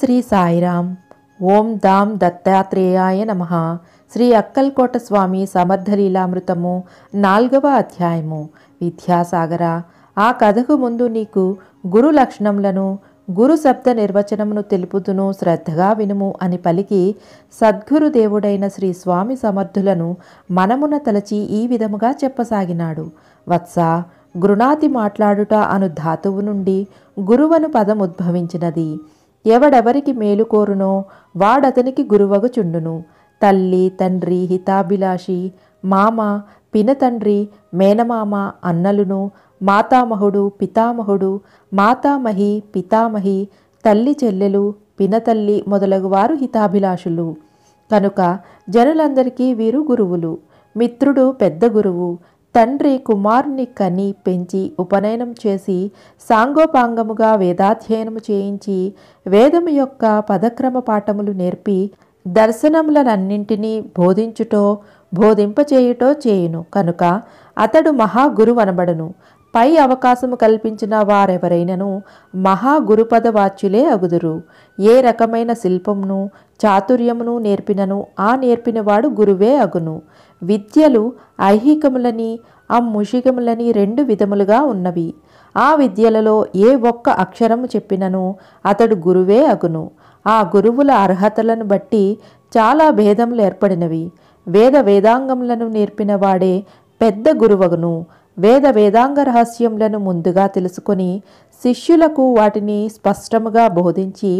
శ్రీ సాయిరామ్ ఓం దాం దత్తాత్రేయాయ నమ శ్రీ అక్కల్కోట స్వామి సమర్థలీలామృతము నాల్గవ అధ్యాయము విద్యాసాగర ఆ కథకు ముందు నీకు గురు లక్షణములను గురు శబ్ద నిర్వచనమును తెలుపుతును శ్రద్ధగా వినుము అని పలికి సద్గురుదేవుడైన శ్రీ స్వామి సమర్థులను మనమున తలచి ఈ విధముగా చెప్పసాగినాడు వత్స గృణాతి మాట్లాడుట అను ధాతువు నుండి గురువను పదముద్భవించినది ఉద్భవించినది ఎవడెవరికి మేలు కోరునో వాడతనికి గురువగుచుండును తల్లి తండ్రి హితాభిలాషి మామ పినతండ్రి మేనమామ అన్నలును మాతామహుడు పితామహుడు మాతామహి పితామహి తల్లి చెల్లెలు పినతల్లి మొదలగు వారు హితాభిలాషులు కనుక జనులందరికీ వీరు గురువులు మిత్రుడు పెద్ద గురువు తండ్రి కుమారుని కని పెంచి ఉపనయనం చేసి సాంగోపాంగముగా వేదాధ్యయనము చేయించి వేదము యొక్క పదక్రమ పాఠములు నేర్పి దర్శనములనన్నింటినీ బోధించుటో బోధింపచేయుటో చేయును కనుక అతడు మహాగురు అనబడను పై అవకాశము కల్పించిన వారెవరైనను మహాగురుపద వాచ్యులే అగుదురు ఏ రకమైన శిల్పమును చాతుర్యమును నేర్పినను ఆ నేర్పినవాడు గురువే అగును విద్యలు ఐహికములని అమ్ముషికములని రెండు విధములుగా ఉన్నవి ఆ విద్యలలో ఏ ఒక్క అక్షరము చెప్పినను అతడు గురువే అగును ఆ గురువుల అర్హతలను బట్టి చాలా భేదములు ఏర్పడినవి వేద వేదాంగములను నేర్పిన వాడే పెద్ద గురువగును వేద వేదాంగ రహస్యములను ముందుగా తెలుసుకొని శిష్యులకు వాటిని స్పష్టముగా బోధించి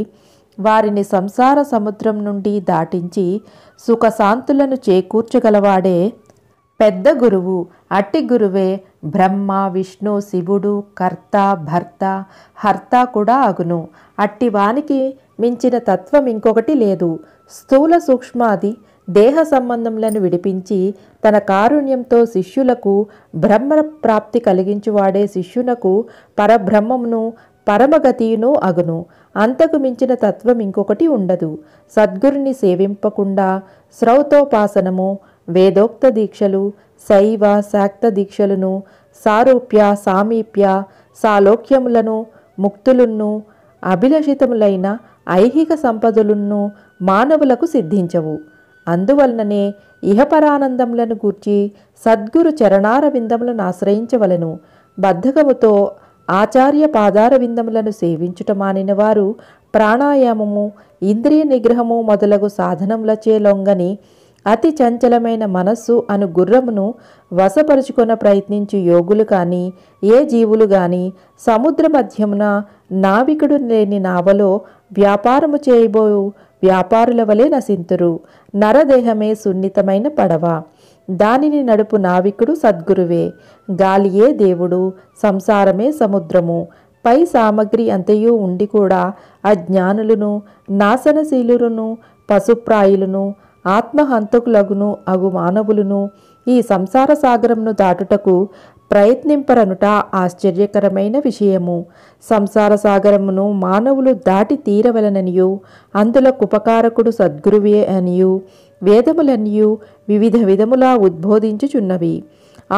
వారిని సంసార సముద్రం నుండి దాటించి సుఖశాంతులను చేకూర్చగలవాడే పెద్ద గురువు అట్టి గురువే బ్రహ్మ విష్ణు శివుడు కర్త భర్త హర్త కూడా అగును అట్టి వానికి మించిన తత్వం ఇంకొకటి లేదు స్థూల సూక్ష్మాది దేహ సంబంధములను విడిపించి తన కారుణ్యంతో శిష్యులకు బ్రహ్మ ప్రాప్తి కలిగించువాడే శిష్యునకు పరబ్రహ్మమును పరమగతియును అగును అంతకు మించిన తత్వం ఇంకొకటి ఉండదు సద్గురుని సేవింపకుండా శ్రౌతోపాసనము వేదోక్త దీక్షలు శైవ శాక్త దీక్షలను సారూప్య సామీప్య సాలోక్యములను ముక్తులను అభిలషితములైన ఐహిక సంపదలను మానవులకు సిద్ధించవు అందువలననే ఇహపరానందములను గూర్చి సద్గురు చరణార విందములను ఆశ్రయించవలను బద్ధకముతో ఆచార్య పాదార విందములను సేవించుట మానిన వారు ప్రాణాయామము ఇంద్రియ నిగ్రహము మొదలగు సాధనములచే లొంగని అతి చంచలమైన మనస్సు అను గుర్రమును వశపరుచుకొన ప్రయత్నించు యోగులు కానీ ఏ జీవులు కానీ సముద్ర మధ్యమున నావికుడు లేని నావలో వ్యాపారము చేయబోయు వ్యాపారుల వలె నశింతురు నరదేహమే సున్నితమైన పడవ దానిని నడుపు నావికుడు సద్గురువే గాలియే దేవుడు సంసారమే సముద్రము పై సామగ్రి అంతయు ఉండి కూడా అజ్ఞానులను నాశనశీలును పశుప్రాయులను ఆత్మహంతకులగును అగు మానవులను ఈ సంసార సాగరంను దాటుటకు ప్రయత్నింపరనుట ఆశ్చర్యకరమైన విషయము సంసార సాగరమును మానవులు దాటి తీరవలననియు అందులో ఉపకారకుడు సద్గురువే అనియు వేదములన్నీ వివిధ విధములా ఉద్బోధించుచున్నవి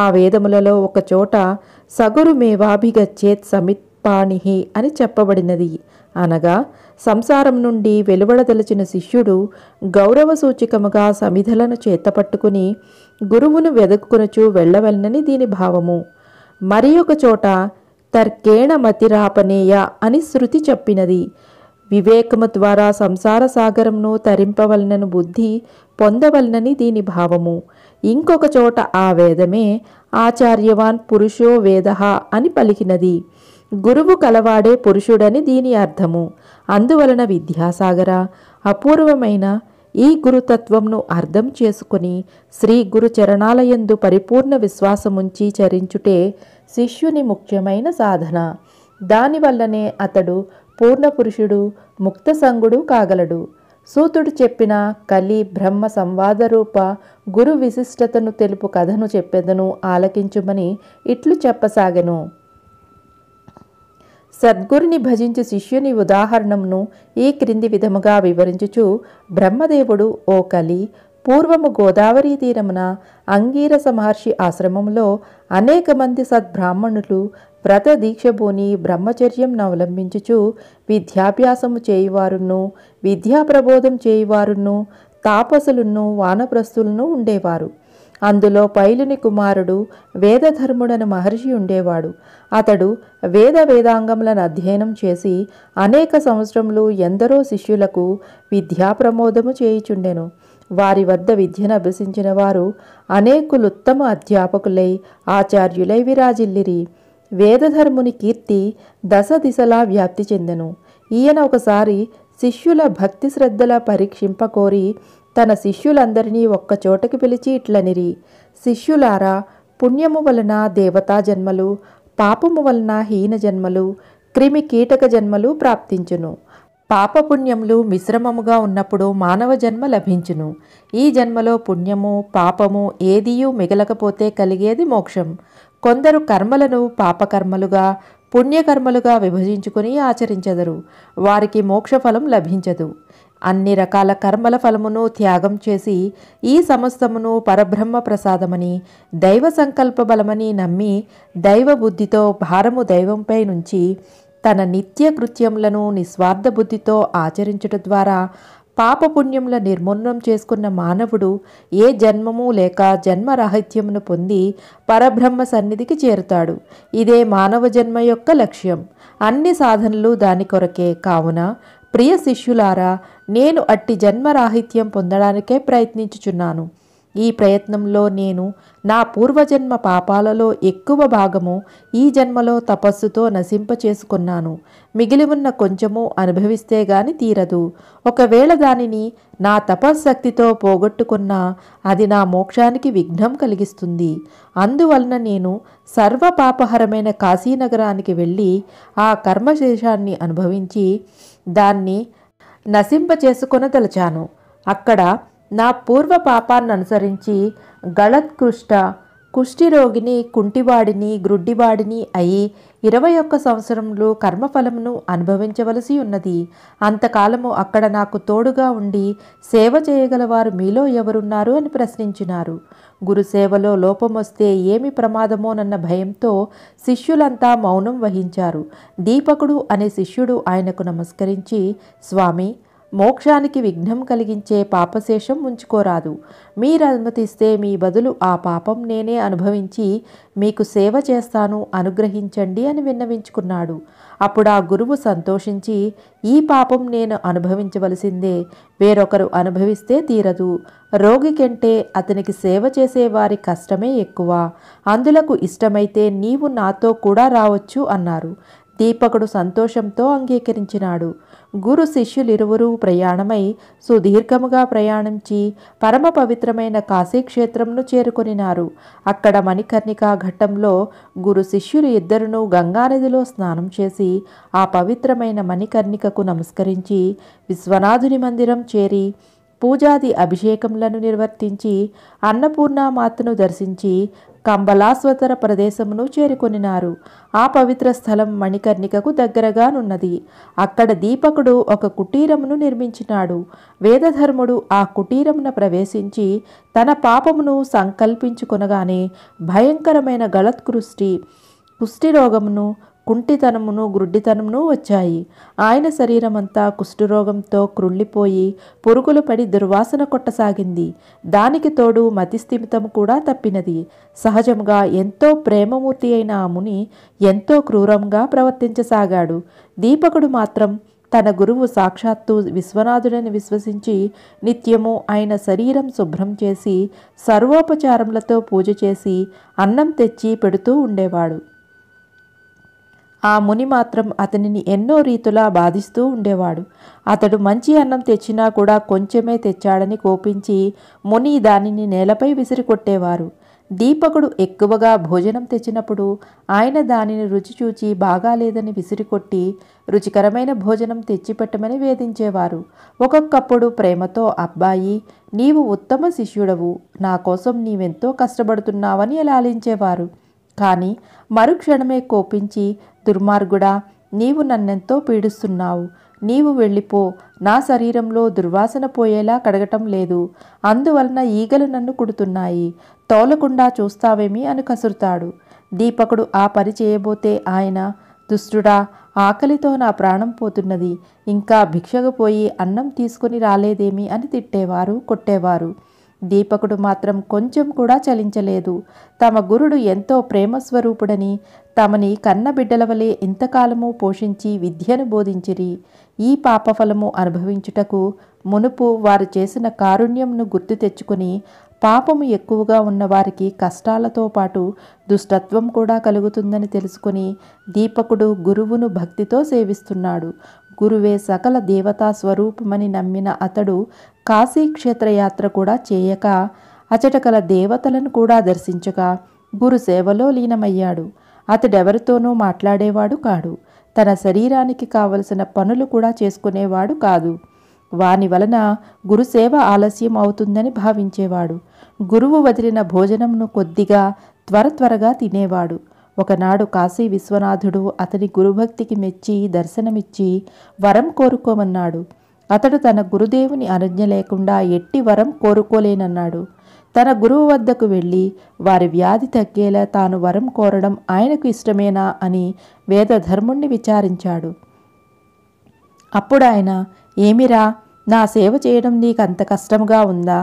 ఆ వేదములలో ఒకచోట సగురుమేవాభిగచ్చేత్ సమిత్పాణి అని చెప్పబడినది అనగా సంసారం నుండి వెలువడదలచిన శిష్యుడు గౌరవ సూచికముగా సమిధలను చేతపట్టుకుని గురువును వెదక్కునుచు వెళ్లవెల్నని దీని భావము మరి ఒక చోట తర్కేణ మతిరాపనేయ అని శృతి చెప్పినది వివేకము ద్వారా సంసార సాగరంను తరింపవలనను బుద్ధి పొందవలనని దీని భావము ఇంకొక చోట ఆ వేదమే ఆచార్యవాన్ పురుషో వేద అని పలికినది గురువు కలవాడే పురుషుడని దీని అర్థము అందువలన విద్యాసాగర అపూర్వమైన ఈ గురుతత్వంను అర్థం చేసుకుని శ్రీ గురు చరణాలయందు పరిపూర్ణ విశ్వాసముంచి చరించుటే శిష్యుని ముఖ్యమైన సాధన దానివల్లనే అతడు పూర్ణపురుషుడు ముక్తసంగుడు కాగలడు సూతుడు చెప్పిన కలి బ్రహ్మ సంవాదరూప గురు విశిష్టతను తెలుపు కథను చెప్పేదను ఆలకించుమని ఇట్లు చెప్పసాగెను సద్గురుని భజించి శిష్యుని ఉదాహరణమును ఈ క్రింది విధముగా వివరించుచు బ్రహ్మదేవుడు ఓ కలి పూర్వము గోదావరి తీరమున అంగీరస మహర్షి ఆశ్రమంలో అనేక మంది సద్బ్రాహ్మణులు వ్రత వ్రతదీక్షబూని బ్రహ్మచర్యం అవలంబించుచు విద్యాభ్యాసము చేయువారును విద్యాప్రబోధం చేయువారును తాపసులను వానప్రస్తులను ఉండేవారు అందులో పైలుని కుమారుడు వేదధర్ముడని మహర్షి ఉండేవాడు అతడు వేద వేదాంగములను అధ్యయనం చేసి అనేక సంవత్సరములు ఎందరో శిష్యులకు విద్యాప్రమోదము చేయుచుండెను వారి వద్ద విద్యను అభ్యసించిన వారు అనేకులు ఉత్తమ అధ్యాపకులై ఆచార్యులై విరాజిల్లిరి వేదధర్ముని కీర్తి దశ దిశలా వ్యాప్తి చెందెను ఈయన ఒకసారి శిష్యుల భక్తి శ్రద్ధల పరీక్షింపకోరి తన శిష్యులందరినీ ఒక్కచోటకి పిలిచి ఇట్లనిరి శిష్యులారా పుణ్యము వలన దేవతా జన్మలు పాపము వలన హీన జన్మలు క్రిమి కీటక జన్మలు ప్రాప్తించును పాపపుణ్యములు మిశ్రమముగా ఉన్నప్పుడు మానవ జన్మ లభించును ఈ జన్మలో పుణ్యము పాపము ఏదియూ మిగలకపోతే కలిగేది మోక్షం కొందరు కర్మలను పాపకర్మలుగా పుణ్యకర్మలుగా విభజించుకుని ఆచరించదరు వారికి మోక్షఫలం లభించదు అన్ని రకాల కర్మల ఫలమును త్యాగం చేసి ఈ సమస్తమును పరబ్రహ్మ ప్రసాదమని దైవ సంకల్ప బలమని నమ్మి దైవ బుద్ధితో భారము దైవంపై నుంచి తన నిత్య కృత్యములను నిస్వార్థ బుద్ధితో ఆచరించడం ద్వారా పాపపుణ్యముల నిర్మూలనం చేసుకున్న మానవుడు ఏ జన్మము లేక రాహిత్యమును పొంది పరబ్రహ్మ సన్నిధికి చేరుతాడు ఇదే మానవ జన్మ యొక్క లక్ష్యం అన్ని సాధనలు దాని కొరకే కావున ప్రియ శిష్యులారా నేను అట్టి జన్మరాహిత్యం పొందడానికే ప్రయత్నించుచున్నాను ఈ ప్రయత్నంలో నేను నా పూర్వజన్మ పాపాలలో ఎక్కువ భాగము ఈ జన్మలో తపస్సుతో నశింపచేసుకున్నాను మిగిలి ఉన్న కొంచెము అనుభవిస్తే గాని తీరదు ఒకవేళ దానిని నా తపశ్శక్తితో పోగొట్టుకున్నా అది నా మోక్షానికి విఘ్నం కలిగిస్తుంది అందువలన నేను సర్వ పాపహరమైన కాశీనగరానికి వెళ్ళి ఆ కర్మశేషాన్ని అనుభవించి దాన్ని నశింపచేసుకొనదలచాను అక్కడ నా పూర్వ పాపాన్ని అనుసరించి గళత్కృష్ట కుష్టిరోగిని కుంటివాడిని గ్రుడ్డివాడిని అయి ఇరవై ఒక్క సంవత్సరంలో కర్మఫలమును అనుభవించవలసి ఉన్నది అంతకాలము అక్కడ నాకు తోడుగా ఉండి సేవ చేయగలవారు మీలో ఎవరున్నారు అని ప్రశ్నించినారు గురుసేవలో లోపమొస్తే ఏమి ప్రమాదమోనన్న భయంతో శిష్యులంతా మౌనం వహించారు దీపకుడు అనే శిష్యుడు ఆయనకు నమస్కరించి స్వామి మోక్షానికి విఘ్నం కలిగించే పాపశేషం ఉంచుకోరాదు మీరు అనుమతిస్తే మీ బదులు ఆ పాపం నేనే అనుభవించి మీకు సేవ చేస్తాను అనుగ్రహించండి అని విన్నవించుకున్నాడు అప్పుడు ఆ గురువు సంతోషించి ఈ పాపం నేను అనుభవించవలసిందే వేరొకరు అనుభవిస్తే తీరదు రోగి కంటే అతనికి సేవ చేసేవారి కష్టమే ఎక్కువ అందులకు ఇష్టమైతే నీవు నాతో కూడా రావచ్చు అన్నారు దీపకుడు సంతోషంతో అంగీకరించినాడు గురు శిష్యులిరువురూ ప్రయాణమై సుదీర్ఘముగా ప్రయాణించి పరమ పవిత్రమైన కాశీక్షేత్రంను చేరుకొనినారు అక్కడ మణికర్ణికా ఘట్టంలో గురు శిష్యులు ఇద్దరును గంగానదిలో స్నానం చేసి ఆ పవిత్రమైన మణికర్ణికకు నమస్కరించి విశ్వనాథుని మందిరం చేరి పూజాది అభిషేకములను నిర్వర్తించి అన్నపూర్ణామాతను దర్శించి కంబలాస్వతర ప్రదేశమును చేరుకొనినారు ఆ పవిత్ర స్థలం మణికర్ణికకు దగ్గరగానున్నది అక్కడ దీపకుడు ఒక కుటీరమును నిర్మించినాడు వేదధర్ముడు ఆ కుటీరమున ప్రవేశించి తన పాపమును సంకల్పించుకొనగానే భయంకరమైన గళత్కృష్టి రోగమును కుంటితనమును గ్రుడ్డితనమును వచ్చాయి ఆయన శరీరమంతా కుష్ఠరోగంతో క్రుళ్ళిపోయి పురుగులు పడి దుర్వాసన కొట్టసాగింది దానికి తోడు మతిస్థిమితం కూడా తప్పినది సహజంగా ఎంతో ప్రేమమూర్తి అయిన ఆ ముని ఎంతో క్రూరంగా ప్రవర్తించసాగాడు దీపకుడు మాత్రం తన గురువు సాక్షాత్తు విశ్వనాథుడని విశ్వసించి నిత్యము ఆయన శరీరం శుభ్రం చేసి సర్వోపచారములతో పూజ చేసి అన్నం తెచ్చి పెడుతూ ఉండేవాడు ఆ ముని మాత్రం అతనిని ఎన్నో రీతులా బాధిస్తూ ఉండేవాడు అతడు మంచి అన్నం తెచ్చినా కూడా కొంచెమే తెచ్చాడని కోపించి ముని దానిని నేలపై విసిరికొట్టేవారు దీపకుడు ఎక్కువగా భోజనం తెచ్చినప్పుడు ఆయన దానిని రుచి చూచి బాగాలేదని విసిరికొట్టి రుచికరమైన భోజనం తెచ్చిపెట్టమని వేధించేవారు ఒక్కొక్కప్పుడు ప్రేమతో అబ్బాయి నీవు ఉత్తమ శిష్యుడవు నా కోసం నీవెంతో కష్టపడుతున్నావని లాలించేవారు కానీ మరుక్షణమే కోపించి దుర్మార్గుడా నీవు నన్నెంతో పీడిస్తున్నావు నీవు వెళ్ళిపో నా శరీరంలో దుర్వాసన పోయేలా కడగటం లేదు అందువలన ఈగలు నన్ను కుడుతున్నాయి తోలకుండా చూస్తావేమి అని కసురుతాడు దీపకుడు ఆ పని చేయబోతే ఆయన దుష్టుడా ఆకలితో నా ప్రాణం పోతున్నది ఇంకా పోయి అన్నం తీసుకుని రాలేదేమి అని తిట్టేవారు కొట్టేవారు దీపకుడు మాత్రం కొంచెం కూడా చలించలేదు తమ గురుడు ఎంతో ప్రేమస్వరూపుడని తమని కన్నబిడ్డల వలె ఇంతకాలము పోషించి విద్యను బోధించిరి ఈ పాపఫలము అనుభవించుటకు మునుపు వారు చేసిన కారుణ్యంను గుర్తు తెచ్చుకుని పాపము ఎక్కువగా ఉన్నవారికి కష్టాలతో పాటు దుష్టత్వం కూడా కలుగుతుందని తెలుసుకుని దీపకుడు గురువును భక్తితో సేవిస్తున్నాడు గురువే సకల దేవతా స్వరూపమని నమ్మిన అతడు కాశీక్షేత్రయాత్ర కూడా చేయక అచటకల దేవతలను కూడా దర్శించక గురు సేవలో లీనమయ్యాడు అతడెవరితోనూ మాట్లాడేవాడు కాడు తన శరీరానికి కావలసిన పనులు కూడా చేసుకునేవాడు కాదు వాని వలన గురుసేవ ఆలస్యం అవుతుందని భావించేవాడు గురువు వదిలిన భోజనంను కొద్దిగా త్వర త్వరగా తినేవాడు ఒకనాడు కాశీ విశ్వనాథుడు అతని గురుభక్తికి మెచ్చి దర్శనమిచ్చి వరం కోరుకోమన్నాడు అతడు తన గురుదేవుని అనుజ్ఞ లేకుండా ఎట్టి వరం కోరుకోలేనన్నాడు తన గురువు వద్దకు వెళ్ళి వారి వ్యాధి తగ్గేలా తాను వరం కోరడం ఆయనకు ఇష్టమేనా అని వేదధర్ముణ్ణి విచారించాడు అప్పుడు ఆయన ఏమిరా నా సేవ చేయడం నీకు అంత కష్టంగా ఉందా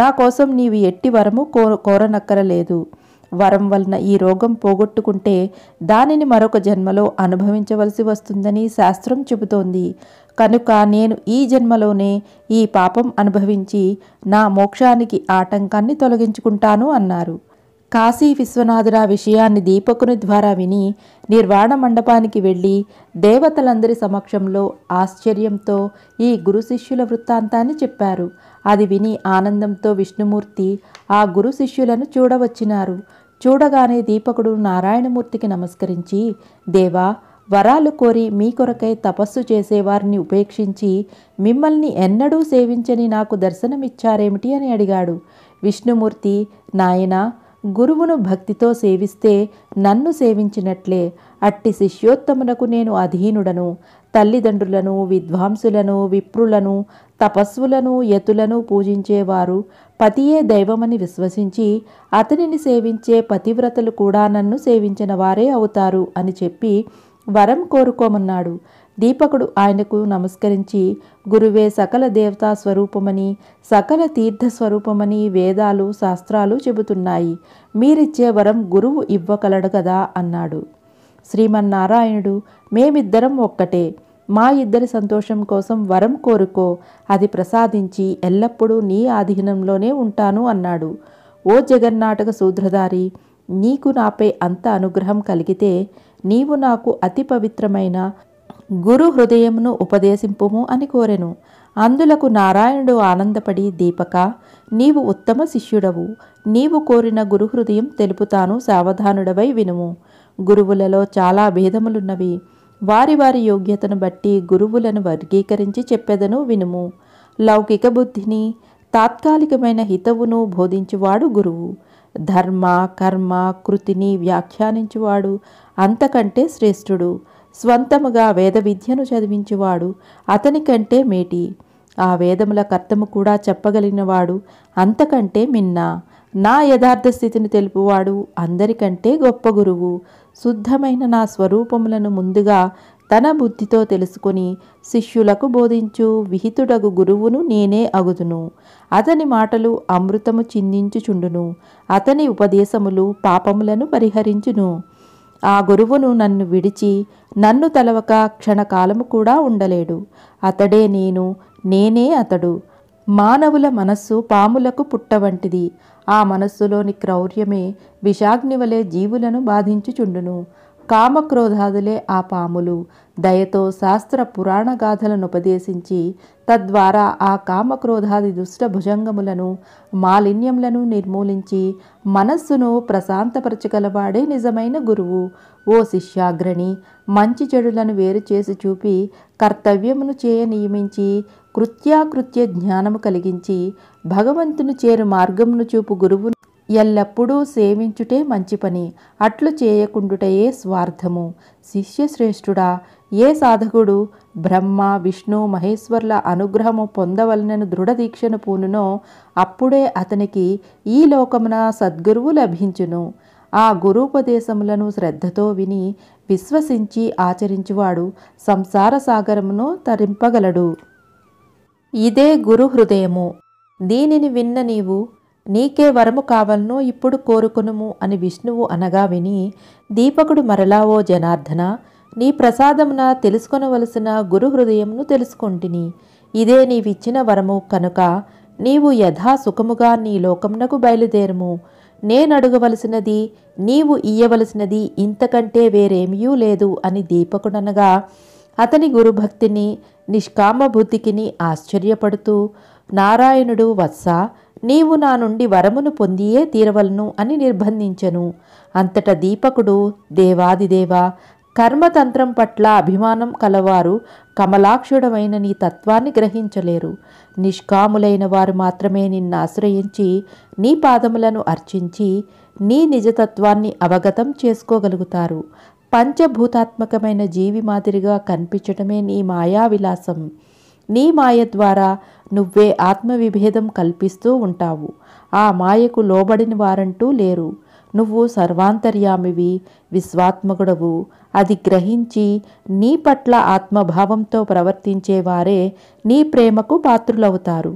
నా కోసం నీవు ఎట్టి వరము కోరనక్కరలేదు వరం వలన ఈ రోగం పోగొట్టుకుంటే దానిని మరొక జన్మలో అనుభవించవలసి వస్తుందని శాస్త్రం చెబుతోంది కనుక నేను ఈ జన్మలోనే ఈ పాపం అనుభవించి నా మోక్షానికి ఆటంకాన్ని తొలగించుకుంటాను అన్నారు కాశీ విశ్వనాథుడు ఆ విషయాన్ని దీపకుని ద్వారా విని నిర్వాణ మండపానికి వెళ్ళి దేవతలందరి సమక్షంలో ఆశ్చర్యంతో ఈ గురు శిష్యుల వృత్తాంతాన్ని చెప్పారు అది విని ఆనందంతో విష్ణుమూర్తి ఆ గురు శిష్యులను చూడవచ్చినారు చూడగానే దీపకుడు నారాయణమూర్తికి నమస్కరించి దేవా వరాలు కోరి మీ కొరకై తపస్సు చేసేవారిని ఉపేక్షించి మిమ్మల్ని ఎన్నడూ సేవించని నాకు దర్శనమిచ్చారేమిటి అని అడిగాడు విష్ణుమూర్తి నాయనా గురువును భక్తితో సేవిస్తే నన్ను సేవించినట్లే అట్టి శిష్యోత్తమునకు నేను అధీనుడను తల్లిదండ్రులను విద్వాంసులను విప్రులను తపస్సులను యతులను పూజించేవారు పతియే దైవమని విశ్వసించి అతనిని సేవించే పతివ్రతలు కూడా నన్ను సేవించిన వారే అవుతారు అని చెప్పి వరం కోరుకోమన్నాడు దీపకుడు ఆయనకు నమస్కరించి గురువే సకల దేవతా స్వరూపమని సకల తీర్థ స్వరూపమని వేదాలు శాస్త్రాలు చెబుతున్నాయి మీరిచ్చే వరం గురువు ఇవ్వగలడు కదా అన్నాడు శ్రీమన్నారాయణుడు మేమిద్దరం ఒక్కటే మా ఇద్దరి సంతోషం కోసం వరం కోరుకో అది ప్రసాదించి ఎల్లప్పుడూ నీ ఆధీనంలోనే ఉంటాను అన్నాడు ఓ జగన్నాటక సూద్రధారి నీకు నాపై అంత అనుగ్రహం కలిగితే నీవు నాకు అతి పవిత్రమైన గురు హృదయమును ఉపదేశింపుము అని కోరెను అందులకు నారాయణుడు ఆనందపడి దీపక నీవు ఉత్తమ శిష్యుడవు నీవు కోరిన గురుహృదయం తెలుపుతాను సావధానుడవై వినుము గురువులలో చాలా భేదములున్నవి వారి వారి యోగ్యతను బట్టి గురువులను వర్గీకరించి చెప్పెదను వినుము లౌకిక బుద్ధిని తాత్కాలికమైన హితవును బోధించువాడు గురువు ధర్మ కర్మ కృతిని వ్యాఖ్యానించువాడు అంతకంటే శ్రేష్ఠుడు స్వంతముగా వేద విద్యను చదివించువాడు అతనికంటే మేటి ఆ వేదముల కర్తము కూడా చెప్పగలిగినవాడు అంతకంటే మిన్నా నా యథార్థ స్థితిని తెలుపువాడు అందరికంటే గొప్ప గురువు శుద్ధమైన నా స్వరూపములను ముందుగా తన బుద్ధితో తెలుసుకుని శిష్యులకు బోధించు విహితుడగు గురువును నేనే అగుదును అతని మాటలు అమృతము చిందించుచుండును అతని ఉపదేశములు పాపములను పరిహరించును ఆ గురువును నన్ను విడిచి నన్ను తలవక క్షణకాలము కూడా ఉండలేడు అతడే నేను నేనే అతడు మానవుల మనస్సు పాములకు పుట్ట వంటిది ఆ మనస్సులోని క్రౌర్యమే విషాగ్ని వలె జీవులను బాధించుచుండును కామక్రోధాదులే ఆ పాములు దయతో శాస్త్ర పురాణ గాథలను ఉపదేశించి తద్వారా ఆ కామక్రోధాది దుష్ట భుజంగములను మాలిన్యములను నిర్మూలించి మనస్సును ప్రశాంతపరచగలవాడే నిజమైన గురువు ఓ శిష్యాగ్రణి మంచి చెడులను వేరు చేసి చూపి కర్తవ్యమును చేయ నియమించి కృత్యాకృత్య జ్ఞానము కలిగించి భగవంతుని చేరు మార్గమును చూపు గురువు ఎల్లప్పుడూ సేవించుటే మంచి పని అట్లు చేయకుండుటయే స్వార్థము శిష్యశ్రేష్ఠుడా ఏ సాధకుడు బ్రహ్మ విష్ణు మహేశ్వర్ల అనుగ్రహము పొందవలనను దృఢదీక్షను పూనునో అప్పుడే అతనికి ఈ లోకమున సద్గురువు లభించును ఆ గురూపదేశములను శ్రద్ధతో విని విశ్వసించి ఆచరించువాడు సంసార సాగరమును తరింపగలడు ఇదే గురు హృదయము దీనిని విన్న నీవు నీకే వరము కావలనో ఇప్పుడు కోరుకునుము అని విష్ణువు అనగా విని దీపకుడు మరలా ఓ జనార్దన నీ ప్రసాదమున తెలుసుకొనవలసిన గురు హృదయమును తెలుసుకుంటుని ఇదే నీవిచ్చిన వరము కనుక నీవు యథాసుఖముగా సుఖముగా నీ లోకమునకు బయలుదేరుము నేనడగవలసినది నీవు ఇయ్యవలసినది ఇంతకంటే వేరేమీ లేదు అని దీపకుడనగా అతని గురుభక్తిని నిష్కామబుద్ధికిని ఆశ్చర్యపడుతూ నారాయణుడు వత్స నీవు నా నుండి వరమును పొందియే తీరవలను అని నిర్బంధించను అంతట దీపకుడు దేవాదిదేవ కర్మతంత్రం పట్ల అభిమానం కలవారు కమలాక్షుడమైన నీ తత్వాన్ని గ్రహించలేరు నిష్కాములైన వారు మాత్రమే నిన్ను ఆశ్రయించి నీ పాదములను అర్చించి నీ నిజతత్వాన్ని అవగతం చేసుకోగలుగుతారు పంచభూతాత్మకమైన జీవి మాదిరిగా కనిపించటమే నీ మాయా విలాసం నీ మాయ ద్వారా నువ్వే ఆత్మవిభేదం కల్పిస్తూ ఉంటావు ఆ మాయకు లోబడిన వారంటూ లేరు నువ్వు సర్వాంతర్యామివి విశ్వాత్మకుడవు అది గ్రహించి నీ పట్ల ఆత్మభావంతో ప్రవర్తించేవారే నీ ప్రేమకు పాత్రులవుతారు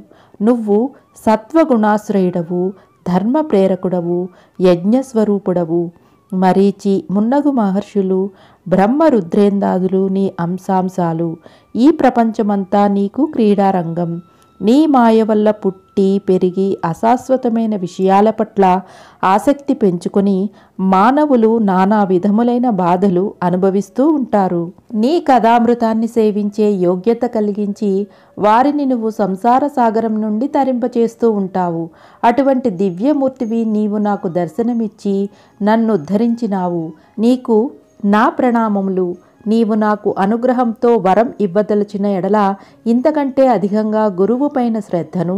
నువ్వు సత్వగుణాశ్రయుడవు ధర్మ ప్రేరకుడవు యజ్ఞస్వరూపుడవు మరీచి మున్నగు మహర్షులు బ్రహ్మ రుద్రేందాదులు నీ అంశాంశాలు ఈ ప్రపంచమంతా నీకు క్రీడారంగం నీ మాయ వల్ల పుట్టి పెరిగి అశాశ్వతమైన విషయాల పట్ల ఆసక్తి పెంచుకొని మానవులు నానా విధములైన బాధలు అనుభవిస్తూ ఉంటారు నీ కథామృతాన్ని సేవించే యోగ్యత కలిగించి వారిని నువ్వు సంసార సాగరం నుండి తరింపచేస్తూ ఉంటావు అటువంటి దివ్యమూర్తివి నీవు నాకు దర్శనమిచ్చి నన్ను ఉద్ధరించినావు నీకు నా ప్రణామములు నీవు నాకు అనుగ్రహంతో వరం ఇవ్వదలచిన ఎడల ఇంతకంటే అధికంగా గురువు పైన శ్రద్ధను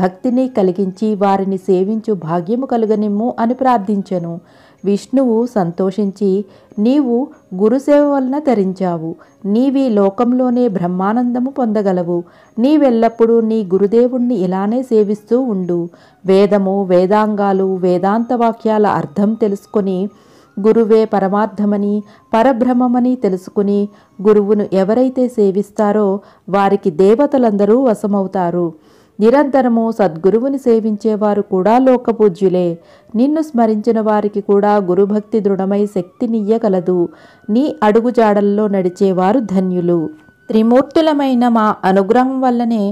భక్తిని కలిగించి వారిని సేవించు భాగ్యము కలుగనిమ్ము అని ప్రార్థించెను విష్ణువు సంతోషించి నీవు గురుసేవ వలన ధరించావు నీవి లోకంలోనే బ్రహ్మానందము పొందగలవు నీవెల్లప్పుడూ నీ గురుదేవుణ్ణి ఇలానే సేవిస్తూ ఉండు వేదము వేదాంగాలు వేదాంత వాక్యాల అర్థం తెలుసుకొని గురువే పరమార్థమని పరబ్రహ్మమని తెలుసుకుని గురువును ఎవరైతే సేవిస్తారో వారికి దేవతలందరూ వశమవుతారు నిరంతరము సద్గురువుని సేవించేవారు కూడా లోకపూజ్యులే నిన్ను స్మరించిన వారికి కూడా గురుభక్తి దృఢమై శక్తినియ్యగలదు నీ అడుగుజాడల్లో నడిచేవారు ధన్యులు త్రిమూర్తులమైన మా అనుగ్రహం వల్లనే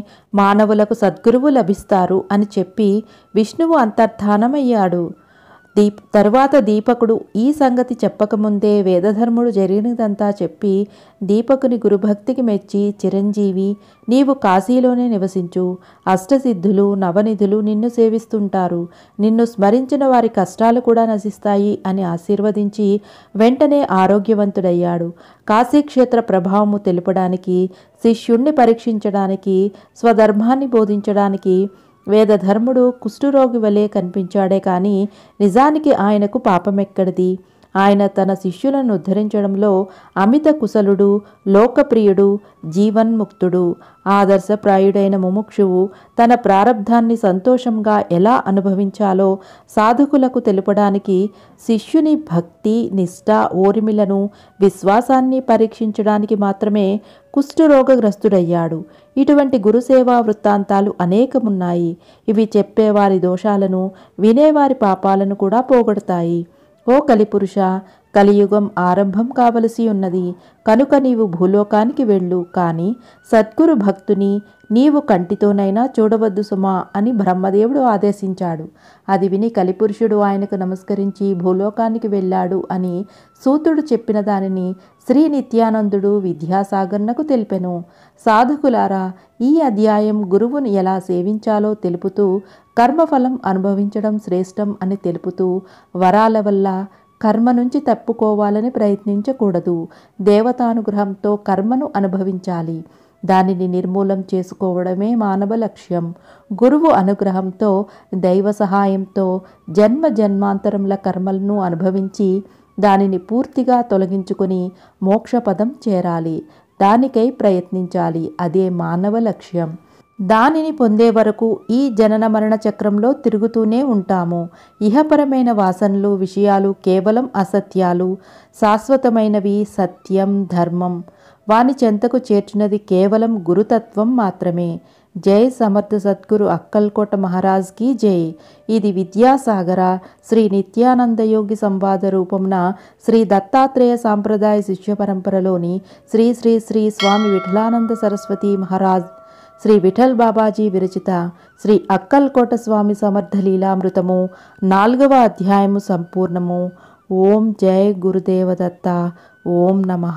మానవులకు సద్గురువు లభిస్తారు అని చెప్పి విష్ణువు అంతర్ధానమయ్యాడు దీప్ తరువాత దీపకుడు ఈ సంగతి చెప్పకముందే వేదధర్ముడు జరిగినదంతా చెప్పి దీపకుని గురుభక్తికి మెచ్చి చిరంజీవి నీవు కాశీలోనే నివసించు అష్టసిద్ధులు నవనిధులు నిన్ను సేవిస్తుంటారు నిన్ను స్మరించిన వారి కష్టాలు కూడా నశిస్తాయి అని ఆశీర్వదించి వెంటనే ఆరోగ్యవంతుడయ్యాడు కాశీక్షేత్ర ప్రభావము తెలుపడానికి శిష్యుణ్ణి పరీక్షించడానికి స్వధర్మాన్ని బోధించడానికి వేదధర్ముడు కుష్ఠురోగి వలె కనిపించాడే కానీ నిజానికి ఆయనకు పాపమెక్కడిది ఆయన తన శిష్యులను ఉద్ధరించడంలో అమిత కుశలుడు లోకప్రియుడు జీవన్ముక్తుడు ఆదర్శప్రాయుడైన ముముక్షువు తన ప్రారబ్ధాన్ని సంతోషంగా ఎలా అనుభవించాలో సాధకులకు తెలుపడానికి శిష్యుని భక్తి నిష్ఠ ఓరిమిలను విశ్వాసాన్ని పరీక్షించడానికి మాత్రమే కుష్ఠరోగగ్రస్తుడయ్యాడు ఇటువంటి గురుసేవా వృత్తాంతాలు అనేకమున్నాయి ఇవి చెప్పేవారి దోషాలను వినేవారి పాపాలను కూడా పోగొడతాయి ఓ కలిపురుష కలియుగం ఆరంభం కావలసి ఉన్నది కనుక నీవు భూలోకానికి వెళ్ళు కానీ సద్గురు భక్తుని నీవు కంటితోనైనా చూడవద్దు సుమా అని బ్రహ్మదేవుడు ఆదేశించాడు అది విని కలిపురుషుడు ఆయనకు నమస్కరించి భూలోకానికి వెళ్ళాడు అని సూతుడు చెప్పిన దానిని శ్రీ నిత్యానందుడు విద్యాసాగర్నకు తెలిపెను సాధకులారా ఈ అధ్యాయం గురువును ఎలా సేవించాలో తెలుపుతూ కర్మఫలం అనుభవించడం శ్రేష్టం అని తెలుపుతూ వరాల వల్ల కర్మ నుంచి తప్పుకోవాలని ప్రయత్నించకూడదు దేవతానుగ్రహంతో కర్మను అనుభవించాలి దానిని నిర్మూలం చేసుకోవడమే మానవ లక్ష్యం గురువు అనుగ్రహంతో దైవ సహాయంతో జన్మ జన్మాంతరముల కర్మలను అనుభవించి దానిని పూర్తిగా తొలగించుకుని మోక్షపదం చేరాలి దానికై ప్రయత్నించాలి అదే మానవ లక్ష్యం దానిని పొందే వరకు ఈ జనన మరణ చక్రంలో తిరుగుతూనే ఉంటాము ఇహపరమైన వాసనలు విషయాలు కేవలం అసత్యాలు శాశ్వతమైనవి సత్యం ధర్మం వాని చెంతకు చేర్చినది కేవలం గురుతత్వం మాత్రమే జై సమర్థ సద్గురు అక్కల్కోట మహారాజ్కి జై ఇది విద్యాసాగర శ్రీ నిత్యానందయోగి సంవాద రూపంన శ్రీ దత్తాత్రేయ సాంప్రదాయ శిష్య పరంపరలోని శ్రీ శ్రీ శ్రీ స్వామి విఠలానంద సరస్వతి మహారాజ్ శ్రీ విఠల్ బాబాజీ విరచిత శ్రీ అక్కల్కోట స్వామి సమర్థ లీలామృతము నాలుగవ అధ్యాయము సంపూర్ణము ఓం జయ గురుదేవదత్త ఓం నమ